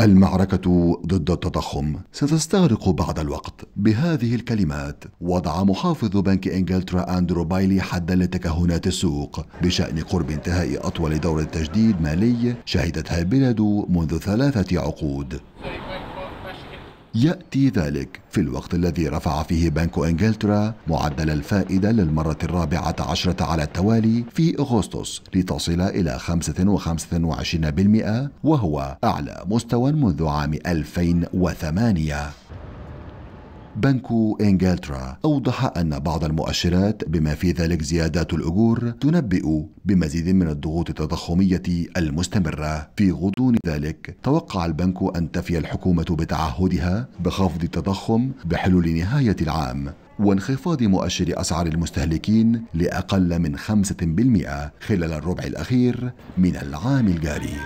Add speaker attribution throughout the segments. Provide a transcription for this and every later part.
Speaker 1: المعركة ضد التضخم ستستغرق بعض الوقت بهذه الكلمات وضع محافظ بنك انجلترا اندرو بايلي حدا لتكهنات السوق بشأن قرب انتهاء اطول دورة تجديد مالي شهدتها البلاد منذ ثلاثة عقود يأتي ذلك في الوقت الذي رفع فيه بنك إنجلترا معدل الفائدة للمرة الرابعة عشرة على التوالي في أغسطس لتصل إلى 25% وهو أعلى مستوى منذ عام 2008 بنك إنجلترا أوضح أن بعض المؤشرات بما في ذلك زيادات الأجور تنبئ بمزيد من الضغوط التضخمية المستمرة في غضون ذلك توقع البنك أن تفي الحكومة بتعهدها بخفض التضخم بحلول نهاية العام وانخفاض مؤشر أسعار المستهلكين لأقل من 5% خلال الربع الأخير من العام الجاري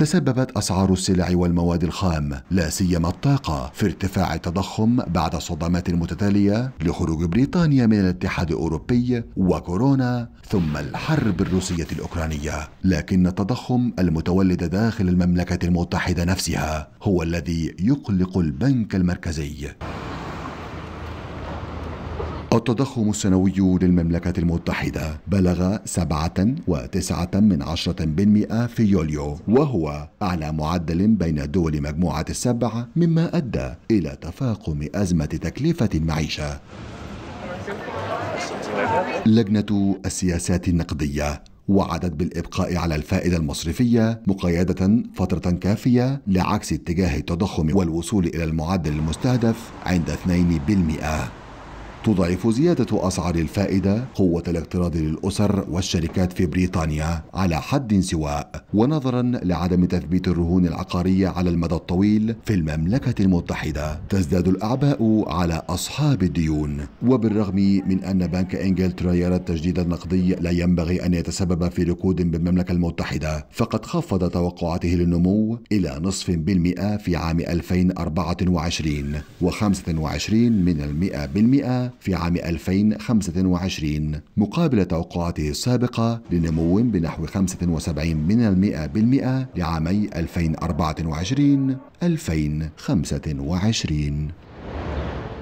Speaker 1: تسببت أسعار السلع والمواد الخام لا سيما الطاقة في ارتفاع التضخم بعد صدمات متتالية لخروج بريطانيا من الاتحاد الأوروبي وكورونا ثم الحرب الروسية الأوكرانية لكن التضخم المتولد داخل المملكة المتحدة نفسها هو الذي يقلق البنك المركزي التضخم السنوي للمملكة المتحدة بلغ 7.9 من عشرة بالمئة في يوليو وهو أعلى معدل بين دول مجموعة السبع مما أدى إلى تفاقم أزمة تكلفة المعيشة لجنة السياسات النقدية وعدت بالإبقاء على الفائدة المصرفية مقيدة فترة كافية لعكس اتجاه التضخم والوصول إلى المعدل المستهدف عند 2% تضعف زيادة أسعار الفائدة قوة الاقتراض للأسر والشركات في بريطانيا على حد سواء ونظرا لعدم تثبيت الرهون العقارية على المدى الطويل في المملكة المتحدة تزداد الأعباء على أصحاب الديون وبالرغم من أن بنك إنجلترا يرى التجديد النقدي لا ينبغي أن يتسبب في ركود بالمملكة المتحدة فقد خفض توقعاته للنمو إلى نصف بالمئة في عام 2024 و25 من المئة بالمئة في عام 2025 مقابل توقعاته السابقة لنمو بنحو 75% لعامي 2024 2025